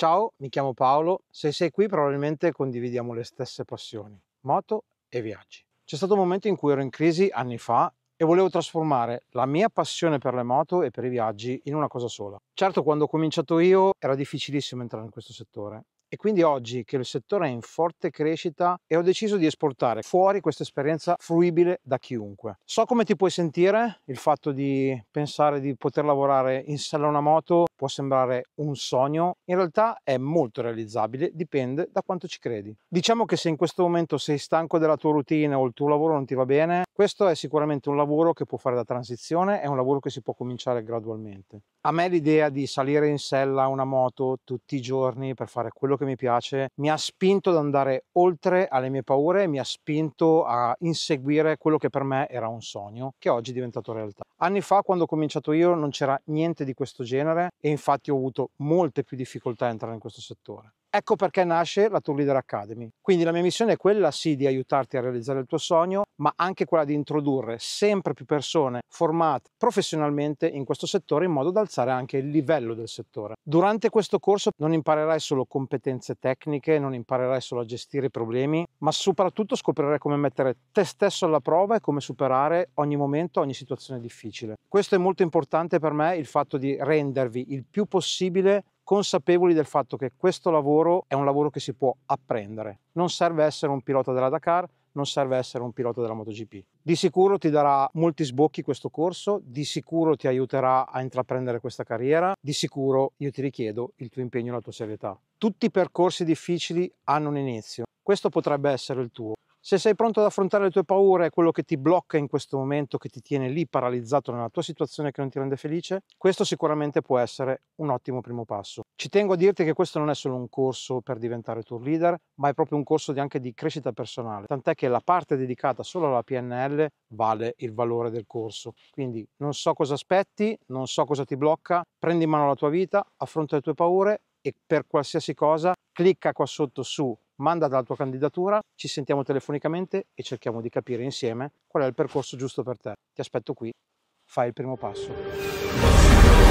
Ciao, mi chiamo Paolo, se sei qui probabilmente condividiamo le stesse passioni, moto e viaggi. C'è stato un momento in cui ero in crisi anni fa e volevo trasformare la mia passione per le moto e per i viaggi in una cosa sola. Certo, quando ho cominciato io era difficilissimo entrare in questo settore e quindi oggi che il settore è in forte crescita e ho deciso di esportare fuori questa esperienza fruibile da chiunque. So come ti puoi sentire il fatto di pensare di poter lavorare in sella a una moto può sembrare un sogno, in realtà è molto realizzabile, dipende da quanto ci credi. Diciamo che se in questo momento sei stanco della tua routine o il tuo lavoro non ti va bene, questo è sicuramente un lavoro che può fare da transizione, è un lavoro che si può cominciare gradualmente. A me l'idea di salire in sella una moto tutti i giorni per fare quello che mi piace mi ha spinto ad andare oltre alle mie paure, mi ha spinto a inseguire quello che per me era un sogno, che oggi è diventato realtà. Anni fa, quando ho cominciato io, non c'era niente di questo genere e infatti ho avuto molte più difficoltà a entrare in questo settore. Ecco perché nasce la Tour Leader Academy. Quindi la mia missione è quella sì di aiutarti a realizzare il tuo sogno, ma anche quella di introdurre sempre più persone formate professionalmente in questo settore in modo da alzare anche il livello del settore. Durante questo corso non imparerai solo competenze tecniche, non imparerai solo a gestire i problemi, ma soprattutto scoprirai come mettere te stesso alla prova e come superare ogni momento, ogni situazione difficile. Questo è molto importante per me, il fatto di rendervi il più possibile consapevoli del fatto che questo lavoro è un lavoro che si può apprendere. Non serve essere un pilota della Dakar, non serve essere un pilota della MotoGP. Di sicuro ti darà molti sbocchi questo corso, di sicuro ti aiuterà a intraprendere questa carriera, di sicuro io ti richiedo il tuo impegno e la tua serietà. Tutti i percorsi difficili hanno un inizio, questo potrebbe essere il tuo. Se sei pronto ad affrontare le tue paure, quello che ti blocca in questo momento, che ti tiene lì paralizzato nella tua situazione che non ti rende felice, questo sicuramente può essere un ottimo primo passo. Ci tengo a dirti che questo non è solo un corso per diventare tour leader, ma è proprio un corso anche di crescita personale, tant'è che la parte dedicata solo alla PNL vale il valore del corso. Quindi non so cosa aspetti, non so cosa ti blocca, prendi in mano la tua vita, affronta le tue paure e per qualsiasi cosa clicca qua sotto su manda la tua candidatura, ci sentiamo telefonicamente e cerchiamo di capire insieme qual è il percorso giusto per te. Ti aspetto qui, fai il primo passo.